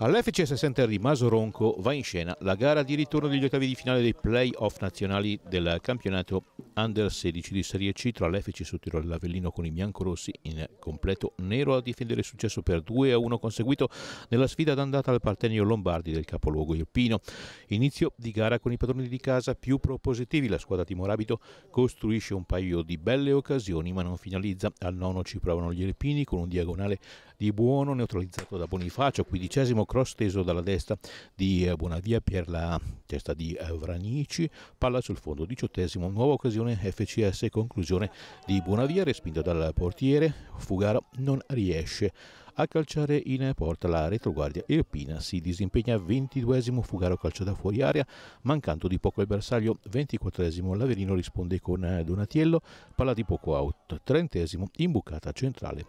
All'FC Center di Masoronco va in scena la gara di ritorno degli ottavi di finale dei play-off nazionali del campionato under 16 di Serie C tra l'Efici Sottirolo e l'Avellino con i biancorossi in completo nero a difendere il successo per 2-1 a conseguito nella sfida d'andata al Partenio Lombardi del capoluogo Irpino. Inizio di gara con i padroni di casa più propositivi, la squadra di Morabito costruisce un paio di belle occasioni ma non finalizza. Al nono ci provano gli Irpini con un diagonale di buono neutralizzato da Bonifacio, quindicesimo cross teso dalla destra di eh, Bonavia per la testa di eh, Vranici, palla sul fondo, diciottesimo, nuova occasione azione FCS conclusione di Buonavia respinta dal portiere, Fugaro non riesce a calciare in porta la retroguardia Pina si disimpegna 22esimo Fugaro calcio da fuori area mancando di poco il bersaglio 24esimo Laverino risponde con Donatiello palla di poco out 30esimo imbucata centrale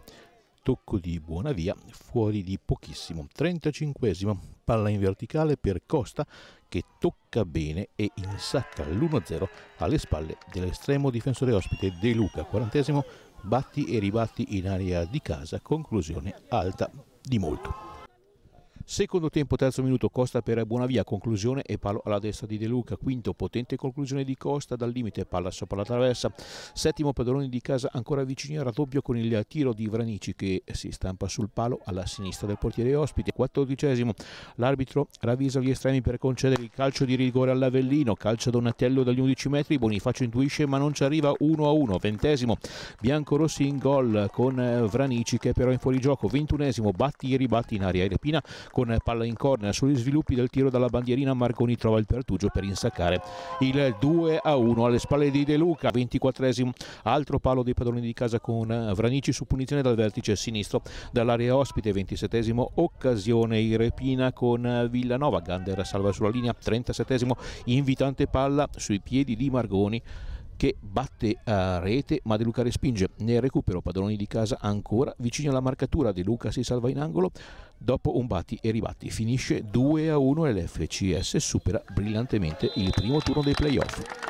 tocco di buona via fuori di pochissimo 35 esimo palla in verticale per Costa che tocca bene e insacca l'1-0 alle spalle dell'estremo difensore ospite De Luca 40 esimo batti e ribatti in area di casa conclusione alta di molto Secondo tempo, terzo minuto, Costa per Buonavia, conclusione e palo alla destra di De Luca. Quinto, potente conclusione di Costa dal limite, palla sopra la traversa. Settimo, Padroni di casa ancora vicini al raddoppio con il tiro di Vranici che si stampa sul palo alla sinistra del portiere ospite. Quattordicesimo, l'arbitro ravvisa gli estremi per concedere il calcio di rigore all'Avellino. Calcia Donatello dagli 11 metri, Bonifacio intuisce ma non ci arriva 1 a 1. Ventesimo, Biancorossi in gol con Vranici che però è in fuorigioco. Ventunesimo, batti e ribatti in aria. Irpina con corner palla in corner sugli sviluppi del tiro dalla bandierina Marconi trova il pertugio per insaccare il 2 a 1 alle spalle di De Luca 24esimo altro palo dei padroni di casa con Vranici su punizione dal vertice sinistro dall'area ospite 27esimo occasione repina con Villanova Gander salva sulla linea 37esimo invitante palla sui piedi di Margoni che batte a eh, rete ma De Luca respinge. Nel recupero padroni di casa ancora vicino alla marcatura De Luca si salva in angolo dopo un batti e ribatti. Finisce 2 a 1 e l'FCS supera brillantemente il primo turno dei playoff.